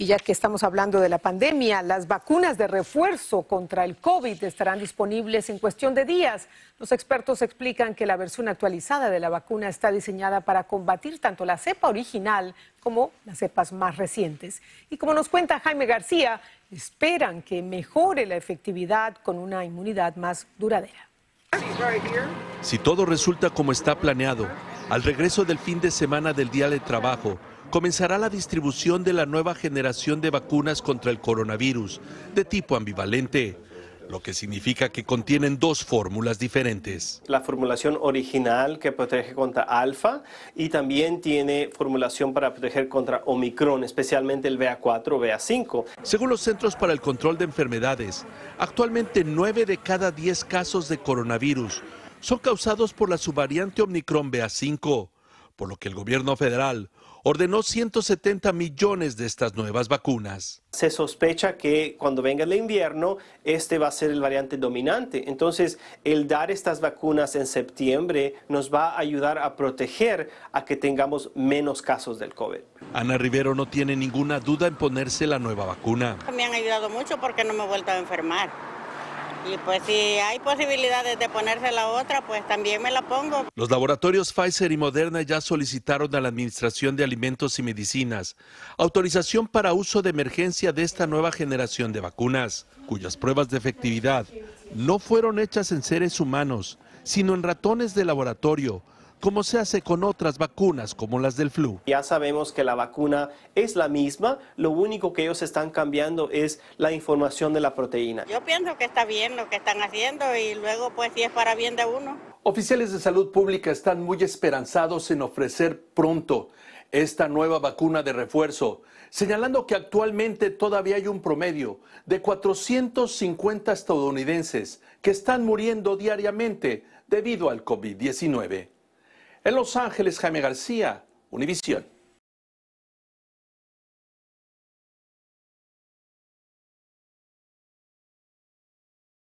Y ya que estamos hablando de la pandemia, las vacunas de refuerzo contra el COVID estarán disponibles en cuestión de días. Los expertos explican que la versión actualizada de la vacuna está diseñada para combatir tanto la cepa original como las cepas más recientes. Y como nos cuenta Jaime García, esperan que mejore la efectividad con una inmunidad más duradera. Si todo resulta como está planeado, al regreso del fin de semana del día de trabajo, comenzará la distribución de la nueva generación de vacunas contra el coronavirus, de tipo ambivalente, lo que significa que contienen dos fórmulas diferentes. La formulación original que protege contra alfa y también tiene formulación para proteger contra omicron, especialmente el BA4, BA5. Según los Centros para el Control de Enfermedades, actualmente 9 de cada 10 casos de coronavirus son causados por la subvariante omicron BA5, por lo que el gobierno federal ordenó 170 millones de estas nuevas vacunas. Se sospecha que cuando venga el invierno, este va a ser el variante dominante. Entonces, el dar estas vacunas en septiembre nos va a ayudar a proteger a que tengamos menos casos del COVID. Ana Rivero no tiene ninguna duda en ponerse la nueva vacuna. Me han ayudado mucho porque no me he vuelto a enfermar. Y pues si hay posibilidades de ponerse la otra, pues también me la pongo. Los laboratorios Pfizer y Moderna ya solicitaron a la Administración de Alimentos y Medicinas autorización para uso de emergencia de esta nueva generación de vacunas, cuyas pruebas de efectividad no fueron hechas en seres humanos, sino en ratones de laboratorio como se hace con otras vacunas como las del flu. Ya sabemos que la vacuna es la misma, lo único que ellos están cambiando es la información de la proteína. Yo pienso que está bien lo que están haciendo y luego pues si es para bien de uno. Oficiales de salud pública están muy esperanzados en ofrecer pronto esta nueva vacuna de refuerzo, señalando que actualmente todavía hay un promedio de 450 estadounidenses que están muriendo diariamente debido al COVID-19. En Los Ángeles, Jaime García, Univisión.